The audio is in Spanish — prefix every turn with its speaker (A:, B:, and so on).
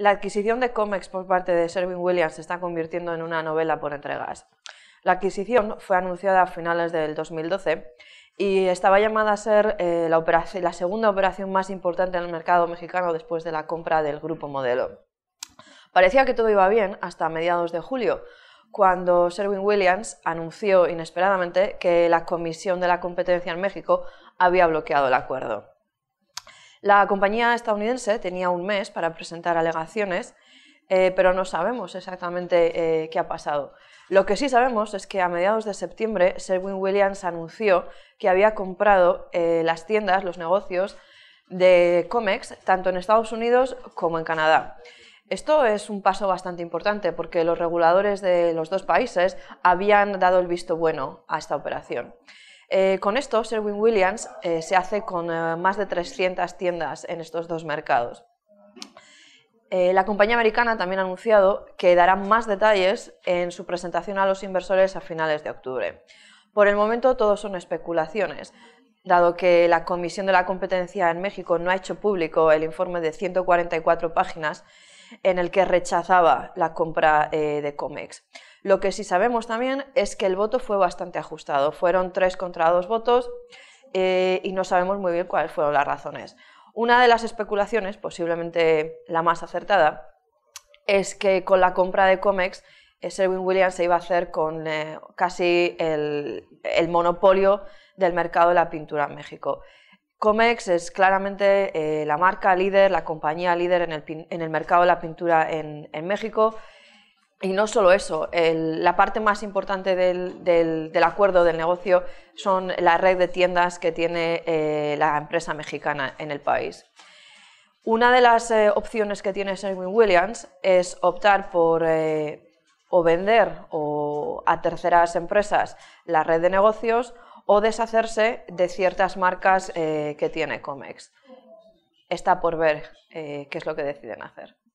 A: la adquisición de Comex por parte de Serwin Williams se está convirtiendo en una novela por entregas. La adquisición fue anunciada a finales del 2012 y estaba llamada a ser eh, la, segunda operación más importante en el mercado mexicano después de la compra del grupo Modelo. Parecía que todo iba bien hasta mediados de julio, cuando Serwin Williams anunció inesperadamente que la Comisión de la Competencia en México había bloqueado el acuerdo. La compañía estadounidense tenía un mes para presentar alegaciones, eh, pero no sabemos exactamente eh, qué ha pasado. Lo que sí sabemos es que a mediados de septiembre, Sherwin Williams anunció que había comprado eh, las tiendas, los negocios de Comex, tanto en Estados Unidos como en Canadá. Esto es un paso bastante importante porque los reguladores de los dos países habían dado el visto bueno a esta operación. Eh, con esto, Serwin Williams eh, se hace con eh, más de 300 tiendas en estos dos mercados. la compañía americana también ha anunciado que dará más detalles en su presentación a los inversores a finales de octubre. Por el momento, todo son especulaciones, dado que la Comisión de la Competencia en México no ha hecho público el informe de 144 páginas en el que rechazaba la compra de COMEX. Lo que sí sabemos también es que el voto fue bastante ajustado, fueron tres contra dos votos eh, y no sabemos muy bien cuáles fueron las razones. Una de las especulaciones, posiblemente la más acertada, es que con la compra de Comex, eh, Serwin Williams se iba a hacer con eh, casi el, monopolio del mercado de la pintura en México. Comex es claramente la marca líder, la compañía líder en el, mercado de la pintura en México y no solo eso, la parte más importante del, acuerdo del negocio son la red de tiendas que tiene eh, la empresa mexicana en el país. Una de las eh, opciones que tiene Serwin Williams es optar por eh, o vender o a terceras empresas la red de negocios o deshacerse de ciertas marcas que tiene Comex. Está por ver qué es lo que deciden hacer.